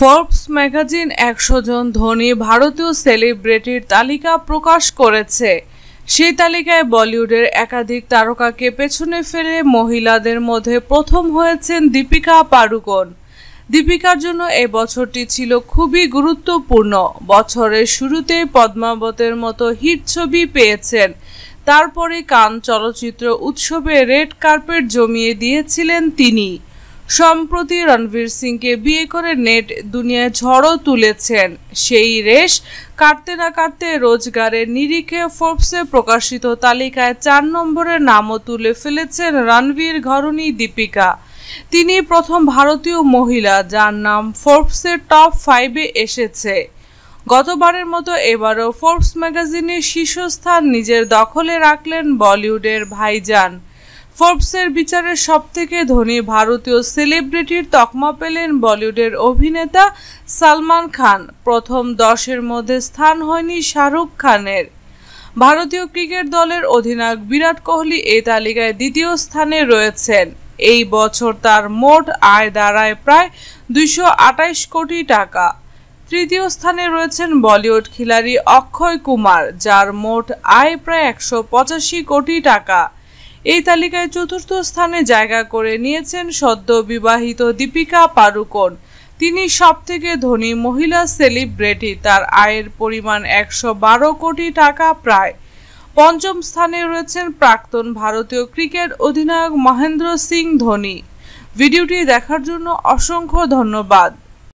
Forbes magazine একশো জন ধনী ভারতীয় সেলিব্রিটির তালিকা প্রকাশ করেছে সেই তালিকায় বলিউডের একাধিক তারকাকে পেছনে ফেলে মহিলাদের মধ্যে প্রথম হয়েছেন দীপিকা পাড়ুকোন দীপিকার জন্য এ বছরটি ছিল খুবই গুরুত্বপূর্ণ বছরের শুরুতেই পদ্মাবতের মতো হিট ছবি পেয়েছেন তারপরে কান চলচ্চিত্র উৎসবে রেড কার্পেট জমিয়ে দিয়েছিলেন তিনি সম্প্রতি রণবীর সিংকে বিয়ে করে নেট দুনিয়ায় ঝড়ও তুলেছেন সেই রেশ কাটতে না কাটতে রোজগারের নিরিখে ফোর্বসে প্রকাশিত তালিকায় চার নম্বরের নামও তুলে ফেলেছেন রণবীর ঘরণী দীপিকা তিনি প্রথম ভারতীয় মহিলা যার নাম ফোর্বসের টপ ফাইভে এসেছে গতবারের মতো এবারও ফোর্বস ম্যাগাজিনে শীর্ষস্থান নিজের দখলে রাখলেন বলিউডের ভাইজান ফোর্বসের বিচারে সবথেকে ধনী ভারতীয় সেলিব্রিটির তকমা পেলেন বলিউডের অভিনেতা সালমান খান প্রথম দশের মধ্যে স্থান হয়নি শাহরুখ খানের ভারতীয় ক্রিকেট দলের অধিনায়ক বিরাট কোহলি এই তালিকায় দ্বিতীয় স্থানে রয়েছেন এই বছর তার মোট আয় দাঁড়ায় প্রায় দুইশো কোটি টাকা তৃতীয় স্থানে রয়েছেন বলিউড খিলাড়ি অক্ষয় কুমার যার মোট আয় প্রায় একশো কোটি টাকা এই তালিকায় চতুর্থ স্থানে জায়গা করে নিয়েছেন সদ্য বিবাহিত দীপিকা পাড়ুকোন তিনি সবথেকে ধনী মহিলা সেলিব্রিটি তার আয়ের পরিমাণ একশো বারো কোটি টাকা প্রায় পঞ্চম স্থানে রয়েছেন প্রাক্তন ভারতীয় ক্রিকেট অধিনায়ক মহেন্দ্র সিং ধোনি ভিডিওটি দেখার জন্য অসংখ্য ধন্যবাদ